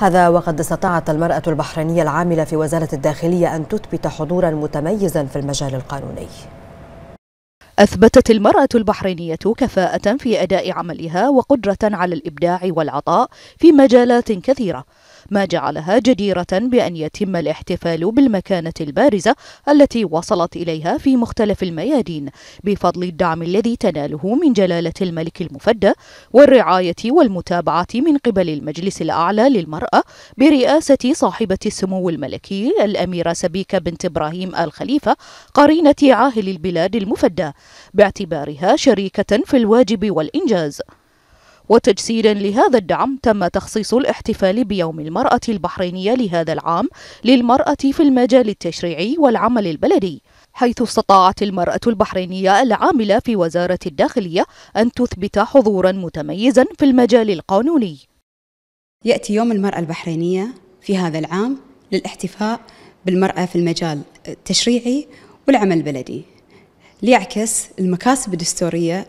هذا وقد استطاعت المرأة البحرينية العاملة في وزارة الداخلية أن تثبت حضورا متميزا في المجال القانوني أثبتت المرأة البحرينية كفاءة في أداء عملها وقدرة على الإبداع والعطاء في مجالات كثيرة ما جعلها جديرة بأن يتم الاحتفال بالمكانة البارزة التي وصلت إليها في مختلف الميادين بفضل الدعم الذي تناله من جلالة الملك المفدى والرعاية والمتابعة من قبل المجلس الأعلى للمرأة برئاسة صاحبة السمو الملكي الأميرة سبيكة بنت إبراهيم الخليفة قرينة عاهل البلاد المفدى باعتبارها شريكة في الواجب والإنجاز وتجسيدا لهذا الدعم تم تخصيص الاحتفال بيوم المرأة البحرينية لهذا العام للمرأة في المجال التشريعي والعمل البلدي حيث استطاعت المرأة البحرينية العاملة في وزارة الداخلية أن تثبت حضورا متميزا في المجال القانوني يأتي يوم المرأة البحرينية في هذا العام للاحتفاء بالمرأة في المجال التشريعي والعمل البلدي ليعكس المكاسب الدستورية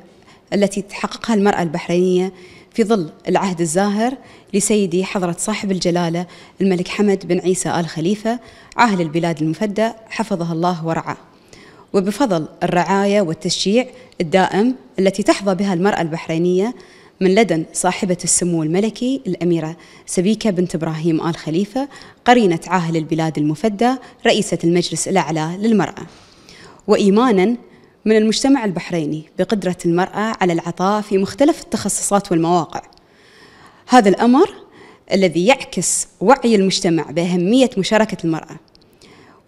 التي تحققها المرأة البحرينية في ظل العهد الزاهر لسيدي حضرة صاحب الجلالة الملك حمد بن عيسى آل خليفة عاهل البلاد المفدى حفظه الله ورعاه وبفضل الرعاية والتشجيع الدائم التي تحظى بها المرأة البحرينية من لدن صاحبة السمو الملكي الأميرة سبيكة بنت إبراهيم آل خليفة قرينة عاهل البلاد المفدى رئيسة المجلس الأعلى للمرأة وإيمانا من المجتمع البحريني بقدرة المرأة على العطاء في مختلف التخصصات والمواقع هذا الأمر الذي يعكس وعي المجتمع بأهمية مشاركة المرأة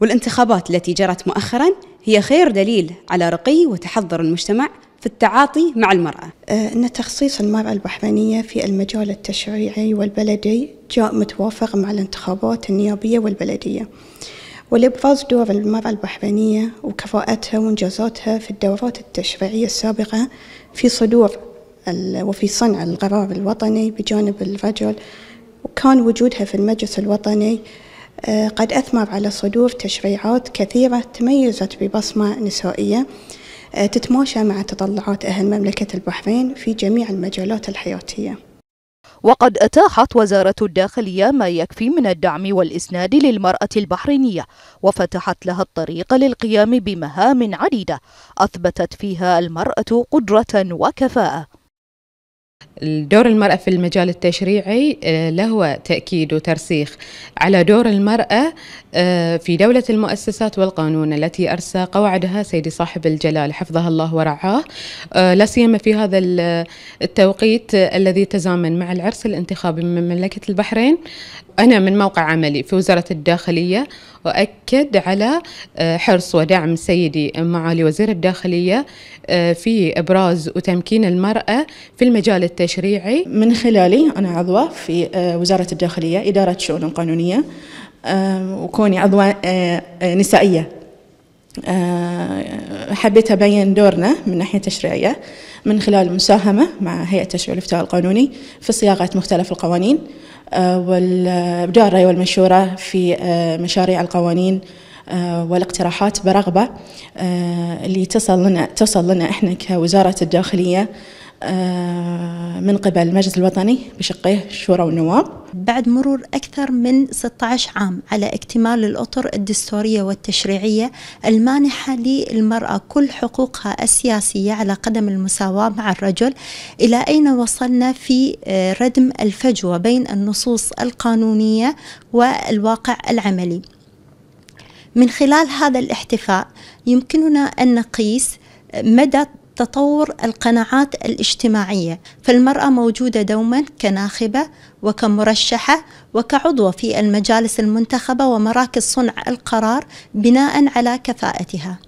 والانتخابات التي جرت مؤخرا هي خير دليل على رقي وتحضر المجتمع في التعاطي مع المرأة أه، أن تخصيص المرأة البحرينية في المجال التشريعي والبلدي جاء متوافق مع الانتخابات النيابية والبلدية والإبراز دور المرأة البحرينية وكفاءتها وإنجازاتها في الدورات التشريعية السابقة في صدور وفي صنع القرار الوطني بجانب الرجل وكان وجودها في المجلس الوطني آه، قد أثمر على صدور تشريعات كثيرة تميزت ببصمة نسائية آه، تتماشى مع تطلعات أهل مملكة البحرين في جميع المجالات الحياتية وقد أتاحت وزارة الداخلية ما يكفي من الدعم والإسناد للمرأة البحرينية وفتحت لها الطريق للقيام بمهام عديدة أثبتت فيها المرأة قدرة وكفاءة دور المرأة في المجال التشريعي آه، له تأكيد وترسيخ على دور المرأة آه، في دولة المؤسسات والقانون التي أرسى قواعدها سيدي صاحب الجلال حفظه الله ورعاه آه، لا سيما في هذا التوقيت الذي تزامن مع العرس الانتخابي من مملكة البحرين أنا من موقع عملي في وزارة الداخلية وأكد على حرص ودعم سيدي معالي وزير الداخلية في إبراز وتمكين المرأة في المجال التشريعي من خلالي أنا عضوة في آه، وزارة الداخلية إدارة شؤون قانونية آه، وكوني عضوة آه، نسائية حبيت أبين دورنا من ناحية تشريعية من خلال المساهمة مع هيئة تشريع الإفتاء القانوني في صياغة مختلف القوانين وابداء الرأي والمشورة في مشاريع القوانين والاقتراحات برغبة اللي تصل لنا تصل لنا احنا كوزارة الداخلية آه، من قبل المجلس الوطني بشقيه الشورى والنواب بعد مرور أكثر من 16 عام على اكتمال الأطر الدستورية والتشريعية المانحة للمرأة كل حقوقها السياسية على قدم المساواة مع الرجل إلى أين وصلنا في آه، ردم الفجوة بين النصوص القانونية والواقع العملي من خلال هذا الاحتفاء يمكننا أن نقيس مدى تطور القناعات الاجتماعية فالمرأة موجودة دوما كناخبة وكمرشحة وكعضوة في المجالس المنتخبة ومراكز صنع القرار بناء على كفاءتها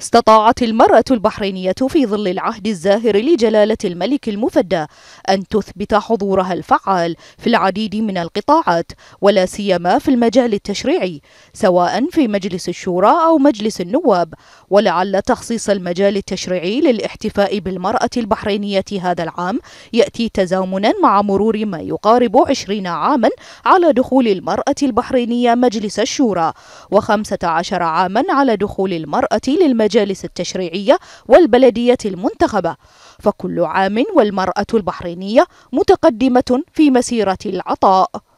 استطاعت المرأة البحرينية في ظل العهد الزاهر لجلالة الملك المفدى أن تثبت حضورها الفعال في العديد من القطاعات ولا سيما في المجال التشريعي سواء في مجلس الشورى أو مجلس النواب ولعل تخصيص المجال التشريعي للاحتفاء بالمرأة البحرينية هذا العام يأتي تزامنا مع مرور ما يقارب عشرين عاما على دخول المرأة البحرينية مجلس الشورى وخمسة عشر عاما على دخول المرأة للمجلس المجالس التشريعية والبلدية المنتخبة فكل عام والمرأة البحرينية متقدمة في مسيرة العطاء